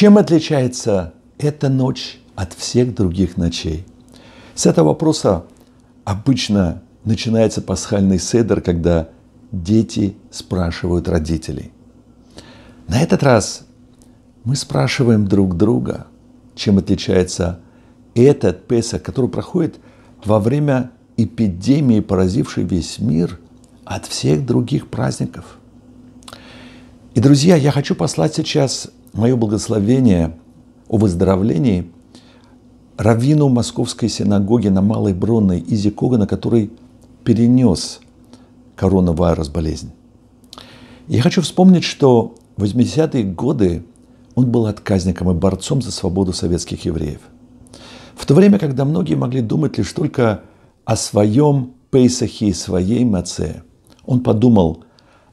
Чем отличается эта ночь от всех других ночей? С этого вопроса обычно начинается пасхальный седр, когда дети спрашивают родителей. На этот раз мы спрашиваем друг друга, чем отличается этот Песах, который проходит во время эпидемии, поразившей весь мир, от всех других праздников. И, друзья, я хочу послать сейчас мое благословение о выздоровлении раввину Московской синагоги на Малой Бронной Изи Когана, который перенес коронавирус болезнь. Я хочу вспомнить, что в 80-е годы он был отказником и борцом за свободу советских евреев. В то время, когда многие могли думать лишь только о своем Пейсахе и своей Маце, он подумал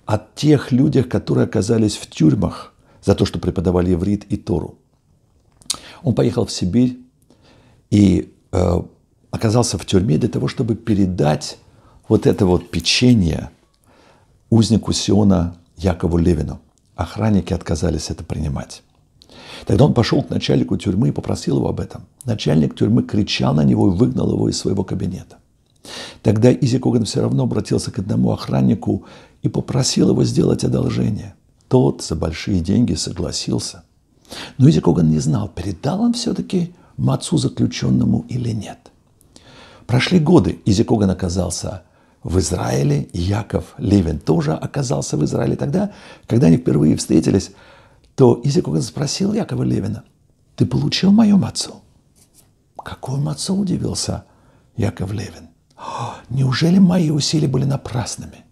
о тех людях, которые оказались в тюрьмах – за то, что преподавали иврит и Тору. Он поехал в Сибирь и э, оказался в тюрьме для того, чтобы передать вот это вот печенье узнику Сиона Якову Левину. Охранники отказались это принимать. Тогда он пошел к начальнику тюрьмы и попросил его об этом. Начальник тюрьмы кричал на него и выгнал его из своего кабинета. Тогда Изи Коган все равно обратился к одному охраннику и попросил его сделать одолжение. Тот за большие деньги согласился. Но Изикоган не знал, передал он все-таки Мацу заключенному или нет. Прошли годы, Изикоган оказался в Израиле, Яков Левин тоже оказался в Израиле. Тогда, когда они впервые встретились, то Изикоган спросил Якова Левина, «Ты получил мою мацу?» «Какую мацу?» – удивился Яков Левин. «Неужели мои усилия были напрасными?»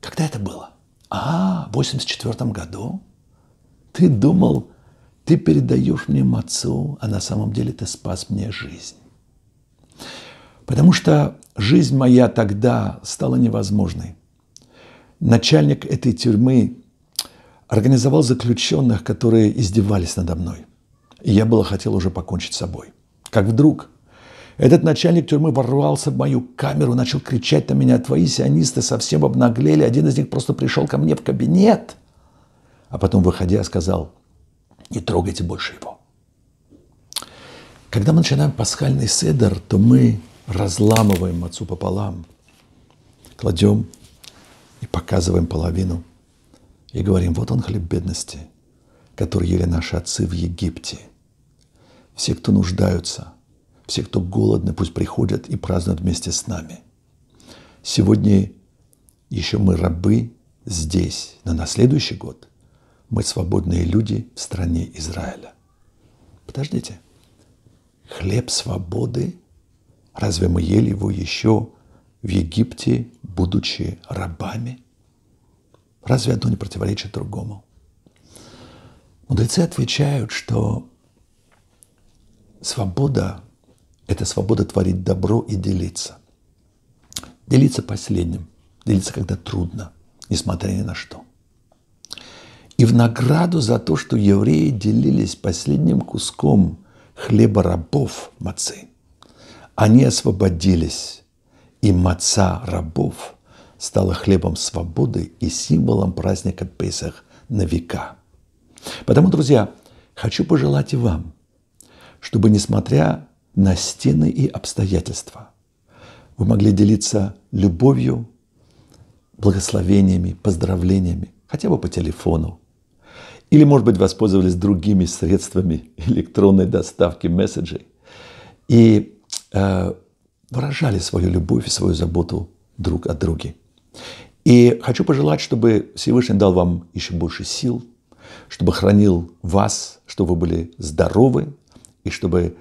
«Когда это было?» А, в 84 году ты думал, ты передаешь мне мацу, а на самом деле ты спас мне жизнь. Потому что жизнь моя тогда стала невозможной. Начальник этой тюрьмы организовал заключенных, которые издевались надо мной. И я было хотел уже покончить с собой. Как вдруг этот начальник тюрьмы ворвался в мою камеру, начал кричать на меня, твои сионисты совсем обнаглели, один из них просто пришел ко мне в кабинет. А потом, выходя, сказал, не трогайте больше его. Когда мы начинаем пасхальный седер, то мы разламываем отцу пополам, кладем и показываем половину. И говорим, вот он хлеб бедности, который ели наши отцы в Египте. Все, кто нуждаются – все, кто голодны, пусть приходят и празднуют вместе с нами. Сегодня еще мы рабы здесь, но на следующий год мы свободные люди в стране Израиля. Подождите, хлеб свободы, разве мы ели его еще в Египте, будучи рабами? Разве одно не противоречит другому? Мудрецы отвечают, что свобода это свобода творить добро и делиться. Делиться последним. Делиться, когда трудно, несмотря ни на что. И в награду за то, что евреи делились последним куском хлеба рабов мацы, они освободились, и маца рабов стала хлебом свободы и символом праздника Песах на века. Поэтому, друзья, хочу пожелать и вам, чтобы, несмотря на стены и обстоятельства. Вы могли делиться любовью, благословениями, поздравлениями, хотя бы по телефону. Или, может быть, воспользовались другими средствами электронной доставки месседжей и э, выражали свою любовь и свою заботу друг о друге. И хочу пожелать, чтобы Всевышний дал вам еще больше сил, чтобы хранил вас, чтобы вы были здоровы и чтобы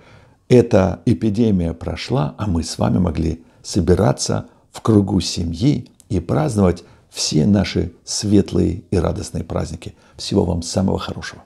эта эпидемия прошла, а мы с вами могли собираться в кругу семьи и праздновать все наши светлые и радостные праздники. Всего вам самого хорошего.